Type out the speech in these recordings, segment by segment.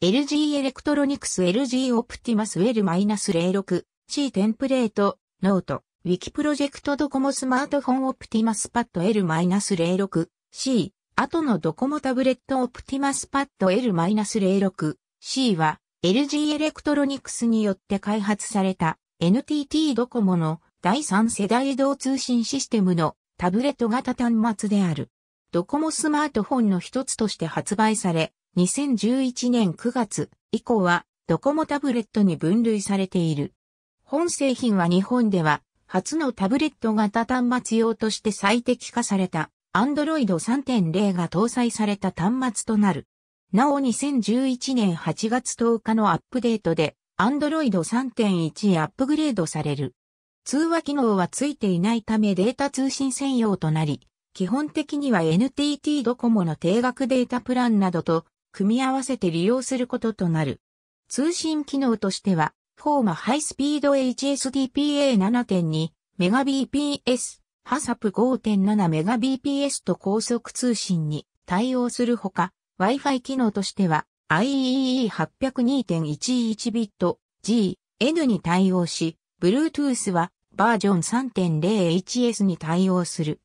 LG エレクトロニクス LG オプティマスウェル -06 C テンプレートノートウィキプロジェクトドコモスマートフォンオプティマスパッド L-06 C 後のドコモタブレットオプティマスパッド L-06 C は LG エレクトロニクスによって開発された NTT ドコモの第3世代移動通信システムのタブレット型端末である。ドコモスマートフォンの一つとして発売され、2011年9月以降はドコモタブレットに分類されている。本製品は日本では初のタブレット型端末用として最適化された Android 3.0が搭載された端末となる。なお2011年8月10日のアップデートで Android 3.1へアップグレードされる。通話機能はついていないためデータ通信専用となり、基本的には NTT ドコモの定額データプランなどと組み合わせて利用することとなる。通信機能としては、フォーマハイスピード HSDPA7.2 Mbps、ハサプ 5.7Mbps と高速通信に対応するほか、Wi-Fi 機能としては IEE802.11bit G、N に対応し、Bluetooth はバージョン 3.0HS に対応する。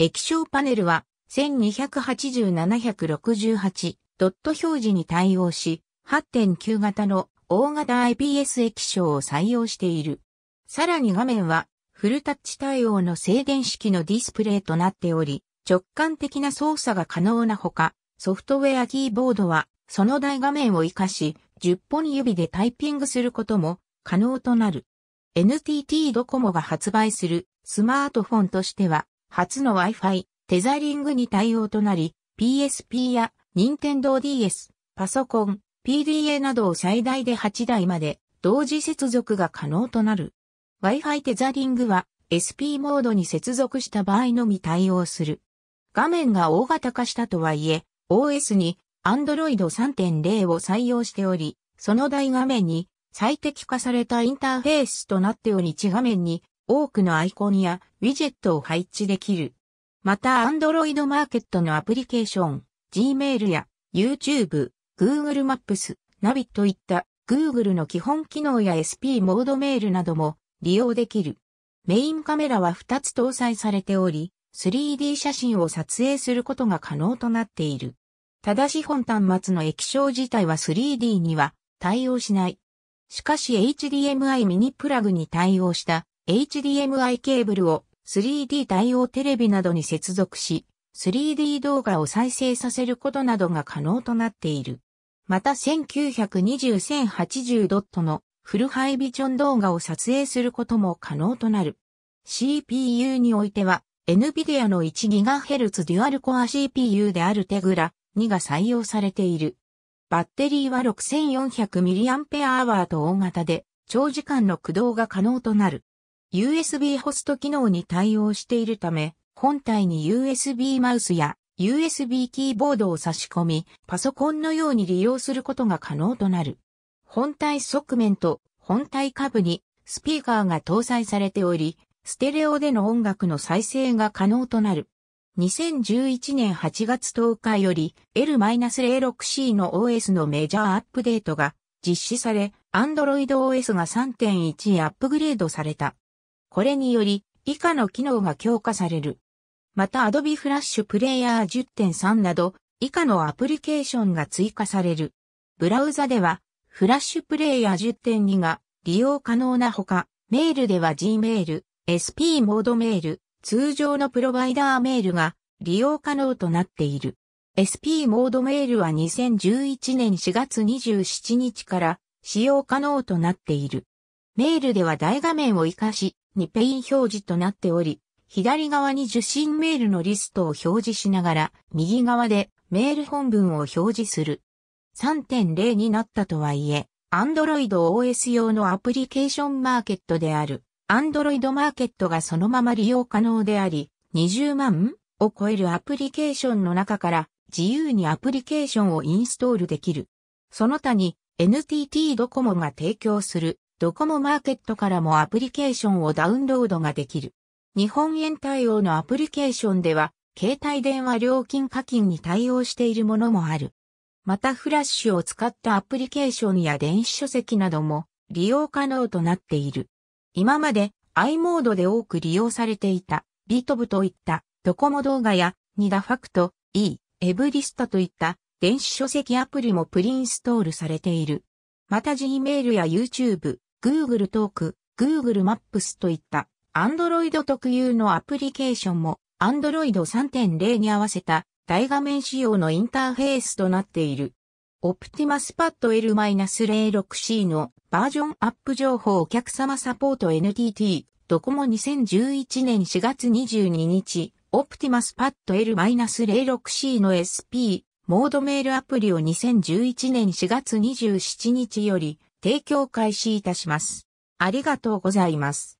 液晶パネルは1 2 8 7 6 8ドット表示に対応し、8.9型の大型 IPS 液晶を採用している。さらに画面はフルタッチ対応の静電式のディスプレイとなっており、直感的な操作が可能なほか、ソフトウェアキーボードはその大画面を活かし、10本指でタイピングすることも可能となる。NTT ドコモが発売するスマートフォンとしては、初の Wi-Fi、テザリングに対応となり、PSP や任天堂 DS、パソコン、PDA などを最大で8台まで同時接続が可能となる。Wi-Fi テザリングは SP モードに接続した場合のみ対応する。画面が大型化したとはいえ、OS に Android 3.0を採用しており、その大画面に最適化されたインターフェースとなっており地画面に多くのアイコンやウィジェットを配置できる。また Android マーケットのアプリケーション、Gmail や YouTube、Google Maps、Navi といった Google の基本機能や SP モードメールなども利用できる。メインカメラは2つ搭載されており、3D 写真を撮影することが可能となっている。ただし本端末の液晶自体は 3D には対応しない。しかし HDMI ミニプラグに対応した HDMI ケーブルを 3D 対応テレビなどに接続し、3D 動画を再生させることなどが可能となっている。また1920-1080ドットのフルハイビジョン動画を撮影することも可能となる。CPU においては、NVIDIA の 1GHz デュアルコア CPU であるテグラ2が採用されている。バッテリーは 6400mAh と大型で、長時間の駆動が可能となる。USB ホスト機能に対応しているため、本体に USB マウスや USB キーボードを差し込み、パソコンのように利用することが可能となる。本体側面と本体下部にスピーカーが搭載されており、ステレオでの音楽の再生が可能となる。2011年8月10日より L-06C の OS のメジャーアップデートが実施され、Android OS が3.1へアップグレードされた。これにより以下の機能が強化される。また Adobe Flash Player 10.3など、以下のアプリケーションが追加される。ブラウザでは、Flash Player 10.2が利用可能なほか、メールでは Gmail、SP モードメール、通常のプロバイダーメールが利用可能となっている。SP モードメールは2011年4月27日から使用可能となっている。メールでは大画面を活かし、2ペイン表示となっており、左側に受信メールのリストを表示しながら、右側でメール本文を表示する。3.0になったとはいえ、Android OS 用のアプリケーションマーケットである、Android マーケットがそのまま利用可能であり、20万を超えるアプリケーションの中から自由にアプリケーションをインストールできる。その他に NTT ドコモが提供するドコモマーケットからもアプリケーションをダウンロードができる。日本円対応のアプリケーションでは、携帯電話料金課金に対応しているものもある。またフラッシュを使ったアプリケーションや電子書籍なども利用可能となっている。今まで i モードで多く利用されていたビートブといったドコモ動画やニダファクト、E、エブリスタといった電子書籍アプリもプリインストールされている。また Gmail や YouTube、Google トーク、Google マップスといった Android 特有のアプリケーションも Android 3.0に合わせた大画面仕様のインターフェースとなっている。Optimus Pad L-06C のバージョンアップ情報お客様サポート NTT ドコモ2011年4月22日 Optimus Pad L-06C の SP モードメールアプリを2011年4月27日より提供開始いたします。ありがとうございます。